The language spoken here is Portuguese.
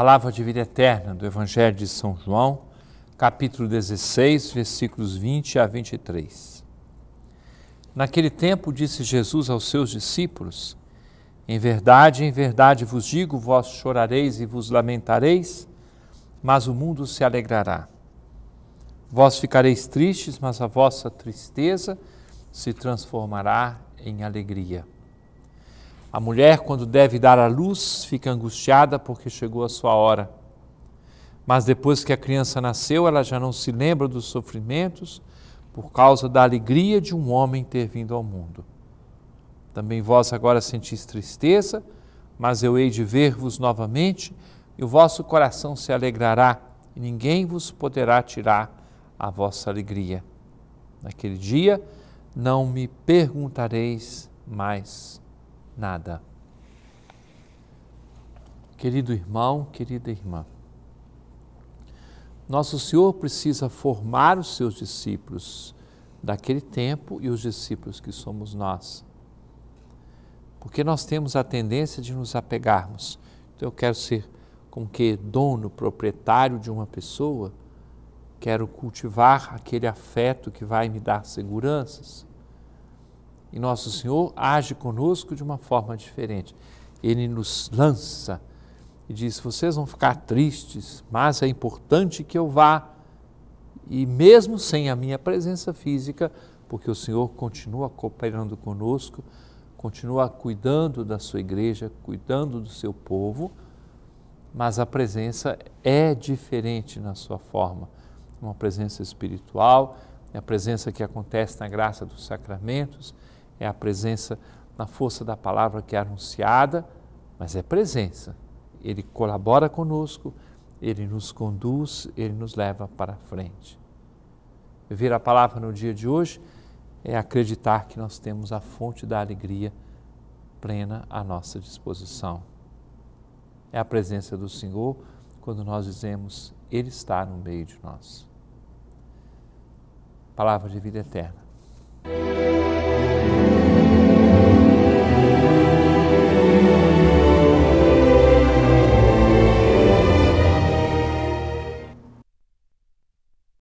Palavra de vida eterna do Evangelho de São João, capítulo 16, versículos 20 a 23. Naquele tempo disse Jesus aos seus discípulos: Em verdade, em verdade vos digo, vós chorareis e vos lamentareis, mas o mundo se alegrará. Vós ficareis tristes, mas a vossa tristeza se transformará em alegria. A mulher, quando deve dar à luz, fica angustiada porque chegou a sua hora. Mas depois que a criança nasceu, ela já não se lembra dos sofrimentos por causa da alegria de um homem ter vindo ao mundo. Também vós agora sentis tristeza, mas eu hei de ver-vos novamente, e o vosso coração se alegrará, e ninguém vos poderá tirar a vossa alegria. Naquele dia não me perguntareis mais nada. Querido irmão, querida irmã, Nosso Senhor precisa formar os seus discípulos daquele tempo e os discípulos que somos nós. Porque nós temos a tendência de nos apegarmos. Então eu quero ser com que dono, proprietário de uma pessoa, quero cultivar aquele afeto que vai me dar seguranças. E Nosso Senhor age conosco de uma forma diferente. Ele nos lança e diz: Vocês vão ficar tristes, mas é importante que eu vá. E mesmo sem a minha presença física, porque o Senhor continua cooperando conosco, continua cuidando da sua igreja, cuidando do seu povo, mas a presença é diferente na sua forma. Uma presença espiritual, é a presença que acontece na graça dos sacramentos, é a presença na força da palavra que é anunciada, mas é presença. Ele colabora conosco, ele nos conduz, ele nos leva para frente. Viver a palavra no dia de hoje é acreditar que nós temos a fonte da alegria plena à nossa disposição. É a presença do Senhor quando nós dizemos Ele está no meio de nós. Palavra de vida eterna